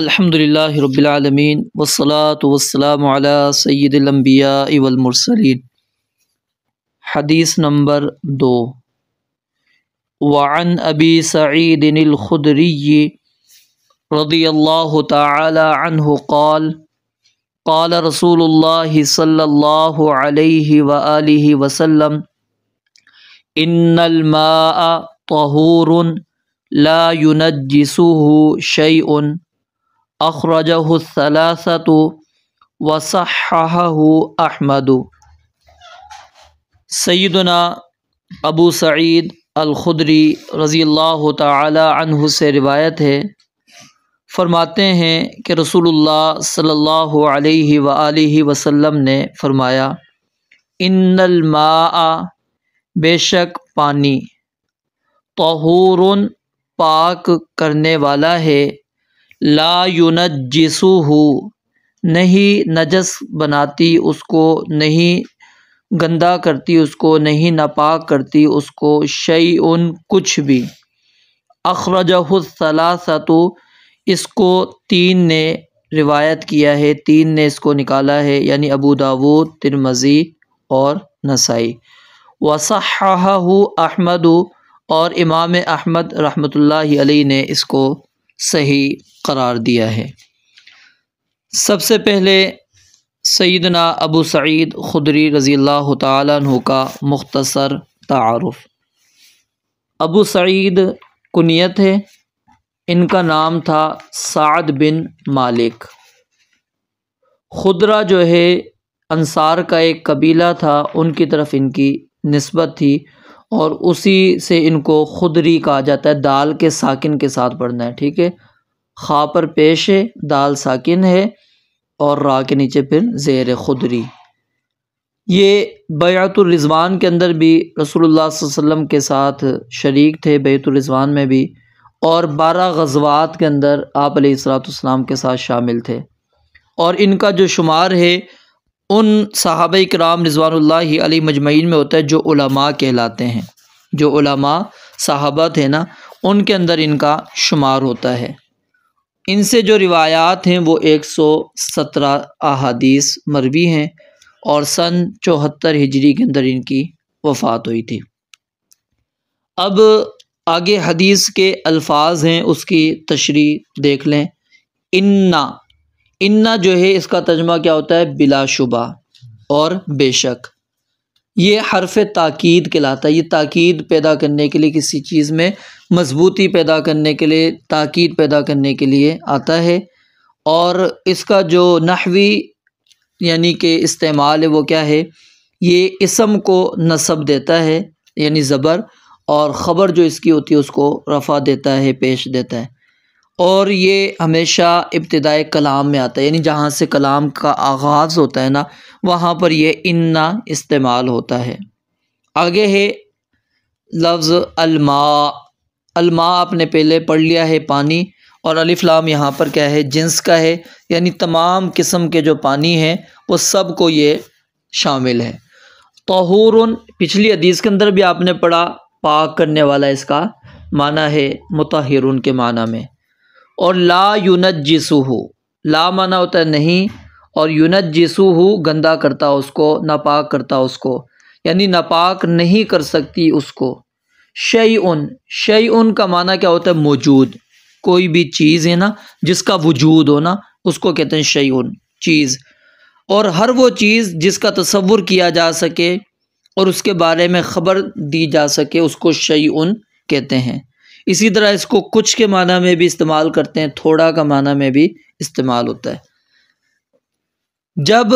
अल्हम्दुलिल्लाह रब्बिलआलमीन वस्सलातु वस्सलामु अला सय्यिदिल अंबिया वल मुरसलीन हदीस नंबर दो वअन अबी सईद अल खुदरी रदी अल्लाह तआला قال قال रसूल अल्लाह सल्लल्लाहु अलैहि व आलिहि वसल्लम इन्नल मा'a तहूरुन ला युनज्जिसुहु शैउन अखरज अखरजहसलासत वसह अहमद सईदना अबू सईद अलखुदरी रज़ी अल्लाह तह से रिवायत है फ़रमाते हैं कि रसूलुल्लाह सल्लल्लाहु अलैहि अलैहि वसल्लम ने फ़रमाया इन्नलमा बेशक पानी तहूर पाक करने वाला है ला युनजसू हो नहीं नजस बनाती उसको नहीं गंदा करती उसको नहीं नापाक करती उसको शई उन कुछ भी अखरजहसलासा तो इसको तीन ने रिवायत किया है तीन ने इसको निकाला है यानी अबू दाऊद तिरमज़ी और नसाई वसाह अहमद और इमाम अहमद रहमतुल्लाहि अली ने इसको सही करार दिया है सबसे पहले सैदना अबू सईद खुदरी रज़ील तु का मुख्तसर तारफ़ अबू सईद कुनीत है इनका नाम था साद बिन मालिक खुदरा जो है अंसार का एक कबीला था उनकी तरफ इनकी नस्बत थी और उसी से इनको खुदरी कहा जाता है दाल के साकिन के साथ पढ़ना है ठीक है खा पर पेश है दाल साकिन है और रा के नीचे फिर जेर खुदरी ये बैतुलरजवान के अंदर भी रसोल्ला वसम के साथ शरीक थे बैतुलरजवान में भी और बारह गजवात के अंदर आप सलाम के साथ शामिल थे और इनका जो शुमार है उन साहब कराम रिजवानल्ला अली मजमैन में होता है जो उलमा कहलाते हैं जो उलमा साहबा थे ना उनके अंदर इनका शुमार होता है इनसे जो रिवायात हैं वो एक सौ सत्रह अहादीस मरवी हैं और सन चौहत्तर हिजरी के अंदर इनकी वफ़ात हुई थी अब आगे हदीस के अल्फाज हैं उसकी तशरी देख लें इन्ना इन्ना जो है इसका तर्जमा क्या होता है बिलाशुबा और बेशक ये हरफ ताक़द कहलाता है ये ताक़द पैदा करने के लिए किसी चीज़ में मजबूती पैदा करने के लिए ताक़द पैदा करने के लिए आता है और इसका जो नहवी यानी कि इस्तेमाल है वो क्या है ये इसम को नसब देता है यानी ज़बर और ख़बर जो इसकी होती है उसको रफ़ा देता है पेश देता है और ये हमेशा इब्तदाई कलाम में आता है यानी जहाँ से कलाम का आगाज़ होता है ना वहाँ पर यह इन्ना इस्तेमाल होता है आगे है लफ्ज़ अलमा अलमा आपने पहले पढ़ लिया है पानी और अलिफ्लाम यहाँ पर क्या है जिन्स का है यानी तमाम किस्म के जो पानी हैं वो सब को ये शामिल है तहूर पिछली हदीस के अंदर भी आपने पढ़ा पाक करने वाला इसका माना है मुताहिर के माना में और ला यूनत जिसू हो ला माना होता है नहीं और यूनत जिसू हो गंदा करता उसको नापाक करता उसको यानी नापाक नहीं कर सकती उसको शई उन शई उन का माना क्या होता है मौजूद कोई भी चीज़ है ना जिसका वजूद हो ना उसको कहते हैं शई उन चीज़ और हर वो चीज़ जिसका तस्वुर किया जा सके और उसके बारे में ख़बर दी जा सके उसको शई उन कहते हैं इसी तरह इसको कुछ के माना में भी इस्तेमाल करते हैं थोड़ा का माना में भी इस्तेमाल होता है जब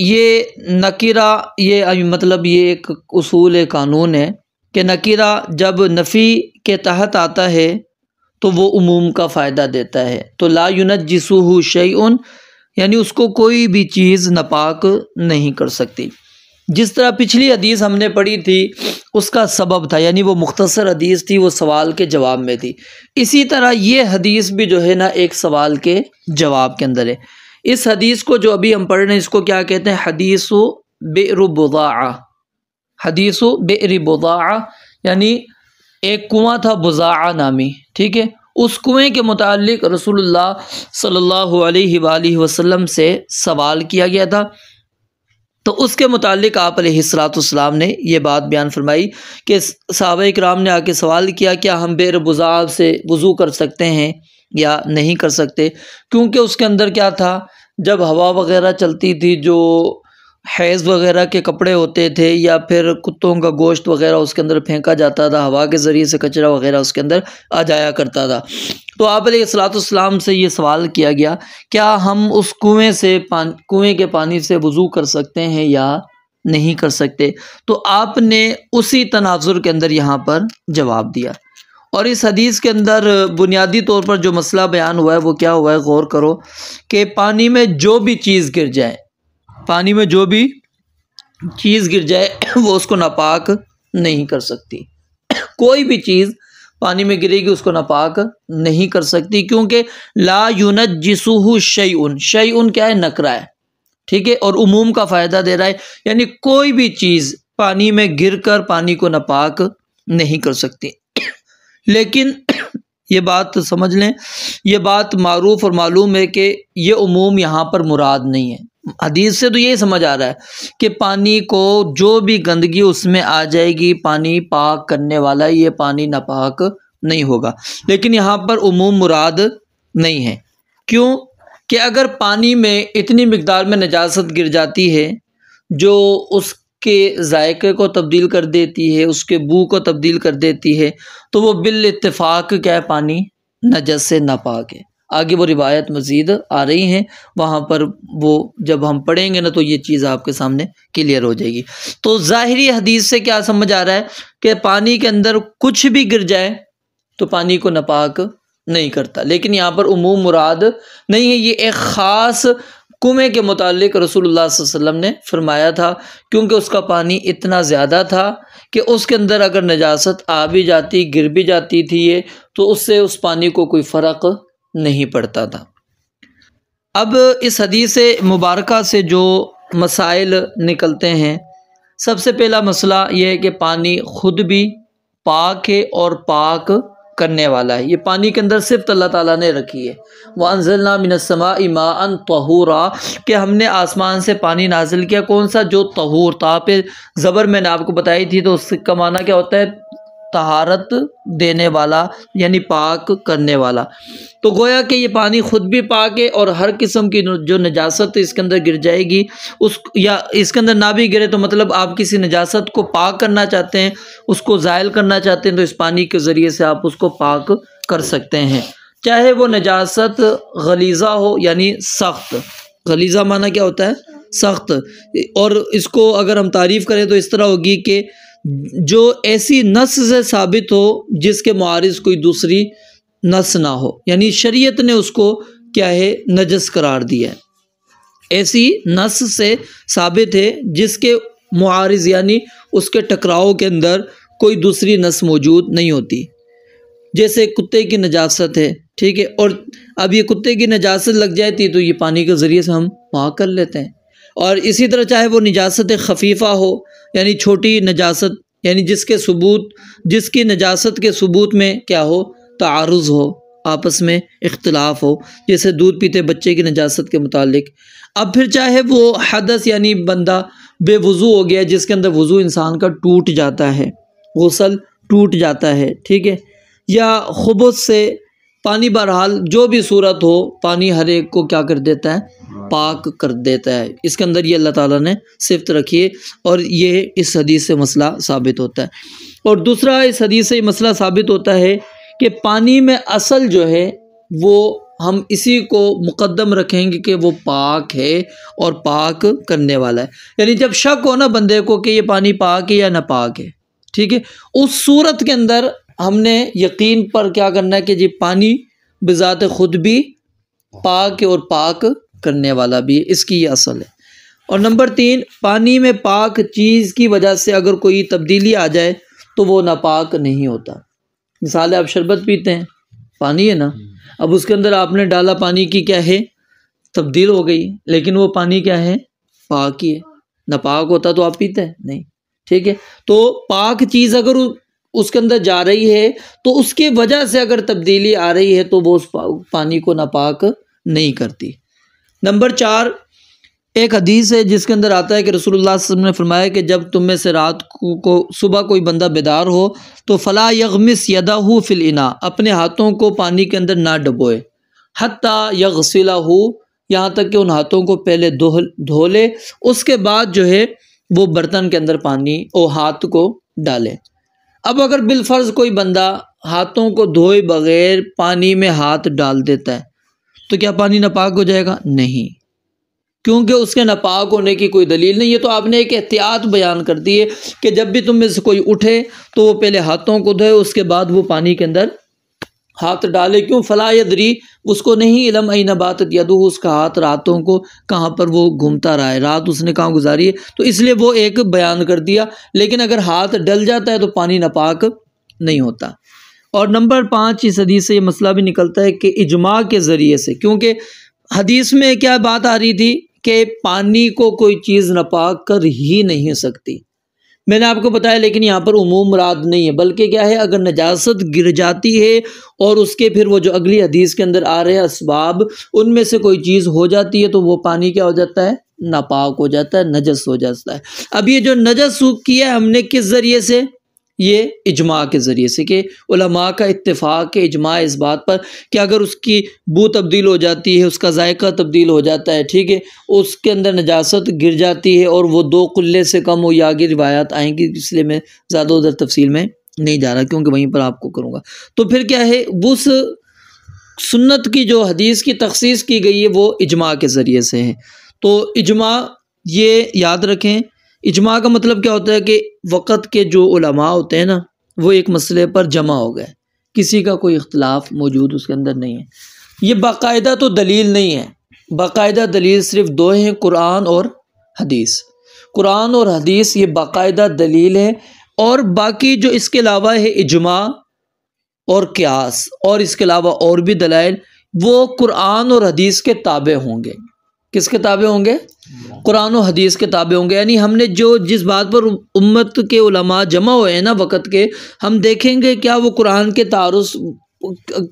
ये नकीरा ये मतलब ये एक असूल कानून है कि नकीरा जब नफ़ी के तहत आता है तो वो उमूम का फ़ायदा देता है तो ला युनत जिसू शई यानी उसको कोई भी चीज़ नपाक नहीं कर सकती जिस तरह पिछली हदीस हमने पढ़ी थी उसका सबब था यानी वो मुख्तसर हदीस थी वो सवाल के जवाब में थी इसी तरह ये हदीस भी जो है ना एक सवाल के जवाब के अंदर है इस हदीस को जो अभी हम पढ़ रहे हैं इसको क्या कहते हैं हदीस बेरुबा हदीस बेरिबा यानी एक कुआं था बुज़ा नामी ठीक है उस कुएं के मुतालिक रसूलुल्लाह सल्लल्लाहु अलैहि वसल्लम से सवाल किया गया था तो उसके मुतालिक आप सलाम ने यह बात बयान फरमाई कि सहाबा इक्राम ने आके सवाल किया क्या हम बेरबुज़ाब से वज़ू कर सकते हैं या नहीं कर सकते क्योंकि उसके अंदर क्या था जब हवा वगैरह चलती थी जो हैज़ वगैरह के कपड़े होते थे या फिर कुत्तों का गोश्त वगैरह उसके अंदर फेंका जाता था हवा के ज़रिए से कचरा वगैरह उसके अंदर आ जाया करता था तो आप सलातम से ये सवाल किया गया क्या हम उस कुएँ से पान कुएँ के पानी से वज़ू कर सकते हैं या नहीं कर सकते तो आपने उसी तनाजुर के अंदर यहाँ पर जवाब दिया और इस हदीस के अंदर बुनियादी तौर पर जो मसला बयान हुआ है वो क्या हुआ है गौर करो कि पानी में जो भी चीज़ गिर जाए पानी में जो भी चीज़ गिर जाए वो उसको नापाक नहीं कर सकती कोई भी चीज़ पानी में गिरेगी उसको नापाक नहीं कर सकती क्योंकि ला यूनत जिसू शई उन शई उन क्या है नकरा है ठीक है और उमूम का फ़ायदा दे रहा है यानी कोई भी चीज़ पानी में गिर कर पानी को नापाक नहीं कर सकती लेकिन ये बात समझ लें यह बात मरूफ़ और मालूम है कि ये उमूम यहाँ पर मुराद नहीं है हदीस से तो यही समझ आ रहा है कि पानी को जो भी गंदगी उसमें आ जाएगी पानी पाक करने वाला ये पानी नापाक नहीं होगा लेकिन यहाँ पर उमूम मुराद नहीं है क्यों कि अगर पानी में इतनी मकदार में नजास्त गिर जाती है जो उसके जायके को तब्दील कर देती है उसके बू को तब्दील कर देती है तो वो बिल इतफ़ाक़ क्या है पानी नजस से नापाक है आगे वो रिवायत मज़ीद आ रही हैं वहाँ पर वो जब हम पढ़ेंगे ना तो ये चीज़ आपके सामने क्लियर हो जाएगी तो ज़ाहरी हदीस से क्या समझ आ रहा है कि पानी के अंदर कुछ भी गिर जाए तो पानी को नपाक नहीं करता लेकिन यहाँ पर उमूम मुराद नहीं है ये एक ख़ास कुएँ के मुतालिक रसूलुल्लाह वसम ने फरमाया था क्योंकि उसका पानी इतना ज़्यादा था कि उसके अंदर अगर नजास्त आ भी जाती गिर भी जाती थी ये तो उससे उस पानी को कोई फ़र्क नहीं पड़ता था अब इस हदीस मुबारक से जो मसाइल निकलते हैं सबसे पहला मसला यह है कि पानी ख़ुद भी पाक है और पाक करने वाला है ये पानी के अंदर सिर्फ तो अल्लाह ताला ने रखी है वह ना मिनसमा इमान तहूरा कि हमने आसमान से पानी नाजिल किया कौन सा जो तहूर था पे ज़बर मैंने आपको बताई थी तो उसका माना क्या होता है तहारत देने वाला यानी पाक करने वाला तो गोया कि ये पानी ख़ुद भी पाक है और हर किस्म की जो नजासत इसके अंदर गिर जाएगी उस या इसके अंदर ना भी गिरे तो मतलब आप किसी नजासत को पाक करना चाहते हैं उसको ज़ायल करना चाहते हैं तो इस पानी के ज़रिए से आप उसको पाक कर सकते हैं चाहे वो नजासत गलीज़ा हो यानी सख्त गलीज़ा माना क्या होता है सख्त और इसको अगर हम तारीफ़ करें तो इस तरह होगी कि जो ऐसी नस से साबित हो जिसके मुआरज कोई दूसरी नस ना हो यानी शरीयत ने उसको क्या है नजस करार दिया है ऐसी नस से साबित है जिसके मारज यानी उसके टकराव के अंदर कोई दूसरी नस मौजूद नहीं होती जैसे कुत्ते की नजास्त है ठीक है और अब ये कुत्ते की नजास्त लग जाती तो ये पानी के ज़रिए से हम वहाँ कर लेते हैं और इसी तरह चाहे वो निजास्त खफीफ़ा हो यानी छोटी नजासत यानी जिसके सबूत जिसकी नजासत के सबूत में क्या हो तारुज़ हो आपस में इख्तलाफ हो जैसे दूध पीते बच्चे की नजास्त के मुतालिक अब फिर चाहे वो हदस यानी बंदा बेवज़ू हो गया जिसके अंदर वज़ू इंसान का टूट जाता है गसल टूट जाता है ठीक है या खुबस से पानी बहरहाल जो भी सूरत हो पानी हर एक को क्या कर देता है पाक कर देता है इसके अंदर ये अल्लाह ताला ने सिफत रखी है और ये इस हदीस से मसला साबित होता है और दूसरा इस हदीस से मसला साबित होता है कि पानी में असल जो है वो हम इसी को मुकदम रखेंगे कि वो पाक है और पाक करने वाला है यानी जब शक हो ना बंदे को कि ये पानी पाक है या ना पाक है ठीक है उस सूरत के अंदर हमने यकीन पर क्या करना है कि जी पानी बज़ात खुद भी पाक और पाक करने वाला भी है इसकी ये असल है और नंबर तीन पानी में पाक चीज़ की वजह से अगर कोई तब्दीली आ जाए तो वो नापाक नहीं होता मिसाल है आप शरबत पीते हैं पानी है ना अब उसके अंदर आपने डाला पानी की क्या है तब्दील हो गई लेकिन वो पानी क्या है पाक ही है नापाक होता तो आप पीते हैं नहीं ठीक है तो पाक चीज़ अगर उसके अंदर जा रही है तो उसके वजह से अगर तब्दीली आ रही है तो वो उस पानी को नापाक नहीं करती नंबर चार एक हदीस है जिसके अंदर आता है कि रसूलुल्लाह वसल्लम ने फरमाया कि जब तुम में से रात को, को सुबह कोई बंदा बेदार हो तो फ़ला यगमिस यदा हो फिलना अपने हाथों को पानी के अंदर ना डबोए हती यगसिला हो यहाँ तक कि उन हाथों को पहले धो धो ले उसके बाद जो है वो बर्तन के अंदर पानी और हाथ को डालें अब अगर बिलफर्ज कोई बंदा हाथों को धोए बगैर पानी में हाथ डाल देता है तो क्या पानी नापाक हो जाएगा नहीं क्योंकि उसके नापाक होने की कोई दलील नहीं है तो आपने एक एहतियात बयान कर दी है कि जब भी तुम में से कोई उठे तो वो पहले हाथों को धोए उसके बाद वो पानी के अंदर हाथ डाले क्यों फलायदरी उसको नहीं इलम अन नबात यदू उसका हाथ रातों को कहाँ पर वो घूमता रहा है रात उसने कहाँ गुजारी है तो इसलिए वो एक बयान कर दिया लेकिन अगर हाथ डल जाता है तो पानी नापाक नहीं होता और नंबर पाँच इस हदीस से ये मसला भी निकलता है कि इजमा के ज़रिए से क्योंकि हदीस में क्या बात आ रही थी कि पानी को कोई चीज़ नपाक कर ही नहीं सकती मैंने आपको बताया लेकिन यहाँ पर उमूम राद नहीं है बल्कि क्या है अगर नजास्त गिर जाती है और उसके फिर वो जो अगली हदीस के अंदर आ रहे हैं इसबाब उनमें से कोई चीज़ हो जाती है तो वो पानी क्या हो जाता है नापाक हो जाता है नजस हो जाता है अब ये जो नजस सूख किया हमने किस ज़रिए से ये इजमा के ज़रिए से कि उलमा का इतफ़ाक़ के इजमा इस बात पर कि अगर उसकी बू तब्दील हो जाती है उसका जायका तब्दील हो जाता है ठीक है उसके अंदर नजास्त गिर जाती है और वह दो कुल्ले से कम हो या आगे रिवायात आएंगी इसलिए मैं ज़्यादा उधर तफसील में नहीं जा रहा क्योंकि वहीं पर आपको करूँगा तो फिर क्या है उस सुन्नत की जो हदीस की तखसीस की गई है वो इजमा के ज़रिए से है तो इजमा ये याद रखें इजमा का मतलब क्या होता है कि वक़्त के जो उलमा होते हैं ना वो एक मसले पर जमा हो गए किसी का कोई इख्तलाफ मौजूद उसके अंदर नहीं है ये बाकायदा तो दलील नहीं है बाकायदा दलील सिर्फ दो हैं कुरान और हदीस कुरान और हदीस ये बाकायदा दलील है और बाकी जो इसके अलावा है इजमा और क्यास और इसके अलावा और भी दलाइल वो कुरान और हदीस के ताबे होंगे किस किताबें होंगे कुरान और हदीस किताबें होंगे यानी हमने जो जिस बात पर उम्मत के उलमा जमा हुए हैं ना वक़्त के हम देखेंगे क्या वो कुरान के तारस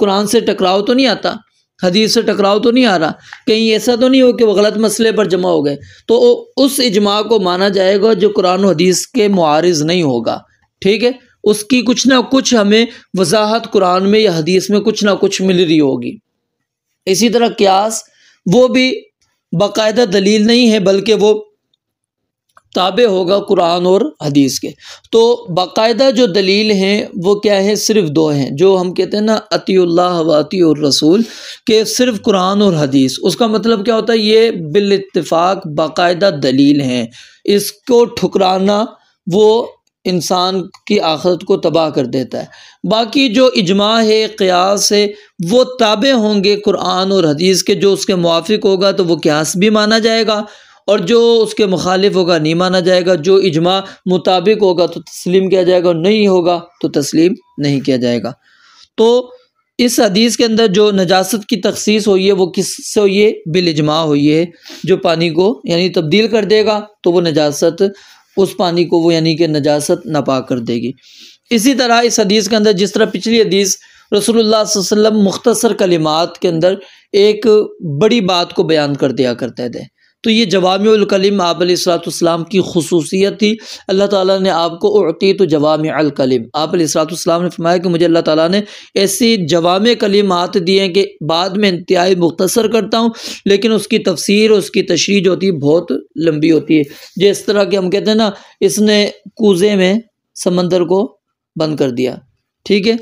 कुरान से टकराव तो नहीं आता हदीस से टकराव तो नहीं आ रहा कहीं ऐसा तो नहीं हो कि वो गलत मसले पर जमा हो गए तो उस इजमा को माना जाएगा जो कुरान हदीस के मुआरज नहीं होगा ठीक है उसकी कुछ ना कुछ हमें वजाहत कुरान में या हदीस में कुछ ना कुछ मिल रही होगी इसी तरह क्यास वो भी बाकायदा दलील नहीं है बल्कि वो ताबे होगा कुरान और हदीस के तो बाकायदा जो दलील हैं वो क्या है सिर्फ दो हैं जो हम कहते हैं ना अतील्ला वाती और रसूल के सिर्फ कुरान और हदीस उसका मतलब क्या होता है ये बिल इतफ़ाक़ बाकायदा दलील हैं इसको ठुकराना वो इंसान की आखरत को तबाह कर देता है बाकी जो इजमा है क्यास है वो ताबे होंगे कुरान और हदीस के जो उसके मुआफ़ होगा तो वो क्यास भी माना जाएगा और जो उसके मुखालिफ होगा नहीं माना जाएगा जो इजमा मुताबिक होगा तो तस्लीम किया जाएगा और नहीं होगा तो तस्लीम नहीं किया जाएगा तो इस हदीस के अंदर जो नजास्त की तखसीस हुई है वो किस से हुई है बिल इजमा हुई है जो पानी को यानी तब्दील कर देगा तो वो नजास्त उस पानी को वो यानी कि नजास्त नपा कर देगी इसी तरह इस हदीस के अंदर जिस तरह पिछली हदीस रसोल्ला वसम मुख्तसर कलिमात के अंदर एक बड़ी बात को बयान कर दिया करते थे तो ये जवाम आपलातम की खसूसियत थी अल्लाह ताला ने आपको उड़ती तो जवाम आपलातम ने फरमाया कि मुझे अल्लाह ताला ने ऐसे जवाम कलिमात दिए कि बाद में इंतहाई मुख्तसर करता हूँ लेकिन उसकी तफसीर उसकी तशरी जो होती है बहुत लंबी होती है जिस तरह के हम कहते हैं ना इसने कूजे में समंदर को बंद कर दिया ठीक है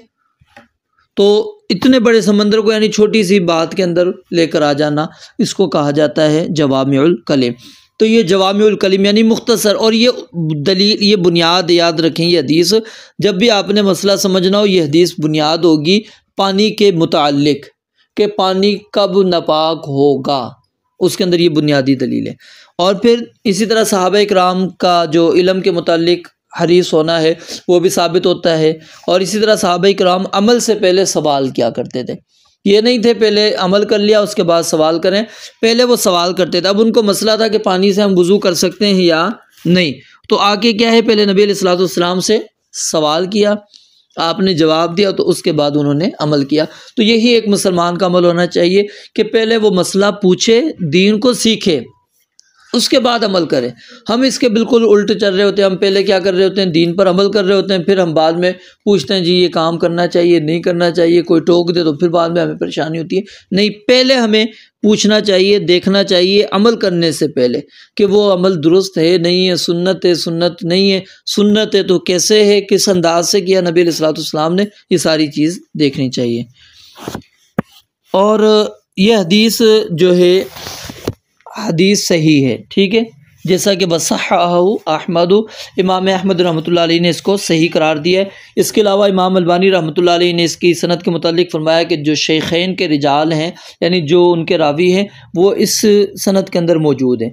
तो इतने बड़े समंदर को यानी छोटी सी बात के अंदर लेकर आ जाना इसको कहा जाता है जवाम्युल कलीम तो ये जवाम्युल कलीम यानी मुख्तसर और ये दलील ये बुनियाद याद रखें ये हदीस जब भी आपने मसला समझना हो ये हदीस बुनियाद होगी पानी के मुतलक कि पानी कब नापाक होगा उसके अंदर ये बुनियादी दलील है और फिर इसी तरह साहब कराम का जो इलम के मतलब हरीस होना है वो भी साबित होता है और इसी तरह साहब कराम अमल से पहले सवाल किया करते थे ये नहीं थे पहले अमल कर लिया उसके बाद सवाल करें पहले वो सवाल करते थे अब उनको मसला था कि पानी से हम वज़ू कर सकते हैं या नहीं तो आके क्या है पहले नबी सलाम से सवाल किया आपने जवाब दिया तो उसके बाद उन्होंने अमल किया तो यही एक मुसलमान का अमल होना चाहिए कि पहले वो मसला पूछे दीन को सीखे उसके बाद अमल करें हम इसके बिल्कुल उल्ट चल रहे होते हैं हम पहले क्या कर रहे होते हैं दीन पर अमल कर रहे होते हैं फिर हम बाद में पूछते हैं जी ये काम करना चाहिए नहीं करना चाहिए कोई टोक दे तो फिर बाद में हमें परेशानी होती है नहीं पहले हमें पूछना चाहिए देखना चाहिए अमल करने से पहले कि वो अमल दुरुस्त है नहीं है सुन्नत है सुन्नत नहीं है सुन्नत है तो कैसे है किस अंदाज से किया नबी सलाम ने ये सारी चीज़ देखनी चाहिए और यह हदीस जो है हदीस सही है ठीक है जैसा कि बसाहू अहमद इमाम अहमद रहमत ने इसको सही करार दिया है इसके अलावा इमाम अलबानी रहमत ने इसकी सनत के मतलब फरमाया कि जो शेखैन के रिजाल हैं यानी जो उनके रावी हैं वो इस सनत के अंदर मौजूद हैं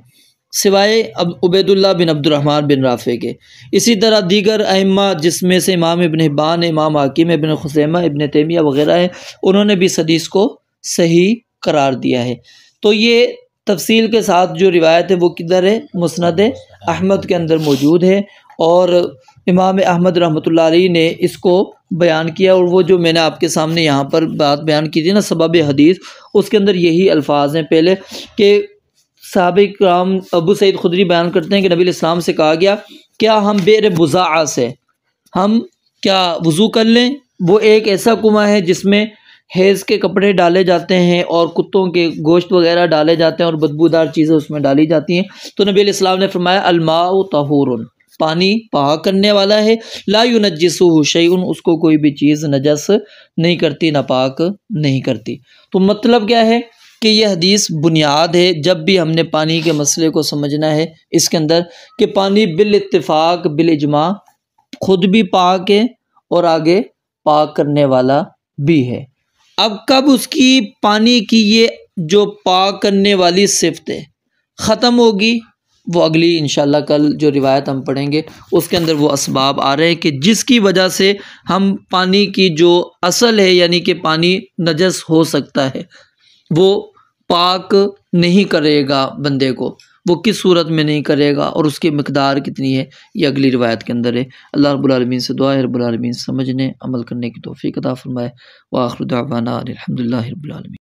सिवाय अब उबैदुल्ला बिन अब्दुलरहमान बिन राफ़े के इसी तरह दीगर अम्मा जिसमें से इमाम इबन हिब्बान इमाम हकीम इबन खुसैमा इबन तैमिया वगैरह हैं उन्होंने भी इस हदीस को सही करार दिया है तो ये तफसील के साथ जो रिवायत है वो किधर है मुस्ंद अहमद के अंदर मौजूद है और इमाम अहमद रहमत लाई ने इसको बयान किया और वो जो मैंने आपके सामने यहाँ पर बात बयान की थी ना सबब हदीस उसके अंदर यही अल्फाज हैं पहले कि सबक राम अबू सैद खुदरी बयान करते हैं कि नबी इस्लाम से कहा गया क्या हम बेर बुज़ा से हम क्या वज़ू कर लें वो एक ऐसा कुआँ है जिसमें हेज़ के कपड़े डाले जाते हैं और कुत्तों के गोश्त वगैरह डाले जाते हैं और बदबूदार चीज़ें उसमें डाली जाती हैं तो नबी इस्लाम ने फरमाया अलमा तहूर पानी पाक करने वाला है ला युनजसू शैन उसको कोई भी चीज़ नजस नहीं करती नापाक नहीं करती तो मतलब क्या है कि यह हदीस बुनियाद है जब भी हमने पानी के मसले को समझना है इसके अंदर कि पानी बिल इतफ़ाक़ बिल इजमा खुद भी पाक है और आगे पाक करने वाला भी है अब कब उसकी पानी की ये जो पाक करने वाली सिफत है ख़त्म होगी वो अगली इन कल जो रिवायत हम पढ़ेंगे उसके अंदर वो इसबाब आ रहे हैं कि जिसकी वजह से हम पानी की जो असल है यानी कि पानी नजस हो सकता है वो पाक नहीं करेगा बंदे को वो किस सूरत में नहीं करेगा और उसकी मकदार कितनी है ये अगली रिवायत के अंदर है अल्लाह रबालमीन से दुआ रबालमीन समझने अमल करने की तोफ़ी कदा फरमाए व अलहमदिल्लाबालमी